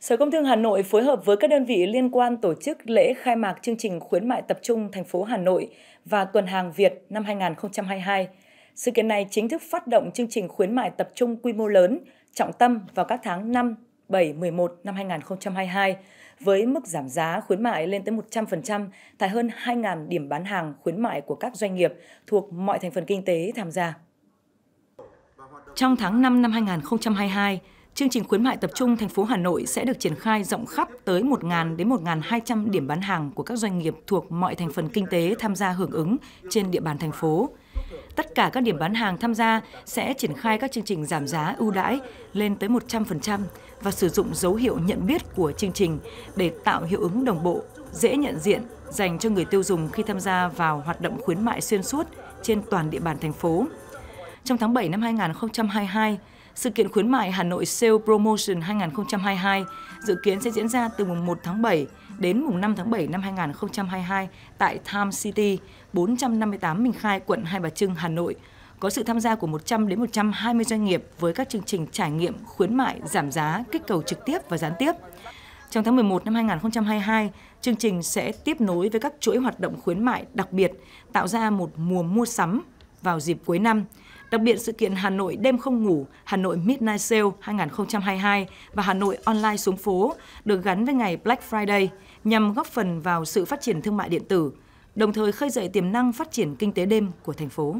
Sở Công Thương Hà Nội phối hợp với các đơn vị liên quan tổ chức lễ khai mạc chương trình khuyến mại tập trung thành phố Hà Nội và tuần hàng Việt năm 2022. Sự kiện này chính thức phát động chương trình khuyến mại tập trung quy mô lớn, trọng tâm vào các tháng 5, 7, 11 năm 2022 với mức giảm giá khuyến mại lên tới 100% tại hơn 2.000 điểm bán hàng khuyến mại của các doanh nghiệp thuộc mọi thành phần kinh tế tham gia. Trong tháng 5 năm 2022, Chương trình khuyến mại tập trung thành phố Hà Nội sẽ được triển khai rộng khắp tới 1.000 đến 1.200 điểm bán hàng của các doanh nghiệp thuộc mọi thành phần kinh tế tham gia hưởng ứng trên địa bàn thành phố. Tất cả các điểm bán hàng tham gia sẽ triển khai các chương trình giảm giá ưu đãi lên tới 100% và sử dụng dấu hiệu nhận biết của chương trình để tạo hiệu ứng đồng bộ, dễ nhận diện dành cho người tiêu dùng khi tham gia vào hoạt động khuyến mại xuyên suốt trên toàn địa bàn thành phố. Trong tháng 7 năm 2022, sự kiện khuyến mại Hà Nội Sale Promotion 2022 dự kiến sẽ diễn ra từ mùng 1 tháng 7 đến mùng 5 tháng 7 năm 2022 tại Time City, 458 Minh Khai, quận Hai Bà Trưng, Hà Nội, có sự tham gia của 100 đến 120 doanh nghiệp với các chương trình trải nghiệm, khuyến mại, giảm giá, kích cầu trực tiếp và gián tiếp. Trong tháng 11 năm 2022, chương trình sẽ tiếp nối với các chuỗi hoạt động khuyến mại đặc biệt, tạo ra một mùa mua sắm vào dịp cuối năm. Đặc biệt sự kiện Hà Nội đêm không ngủ, Hà Nội Midnight Sale 2022 và Hà Nội Online xuống phố được gắn với ngày Black Friday nhằm góp phần vào sự phát triển thương mại điện tử, đồng thời khơi dậy tiềm năng phát triển kinh tế đêm của thành phố.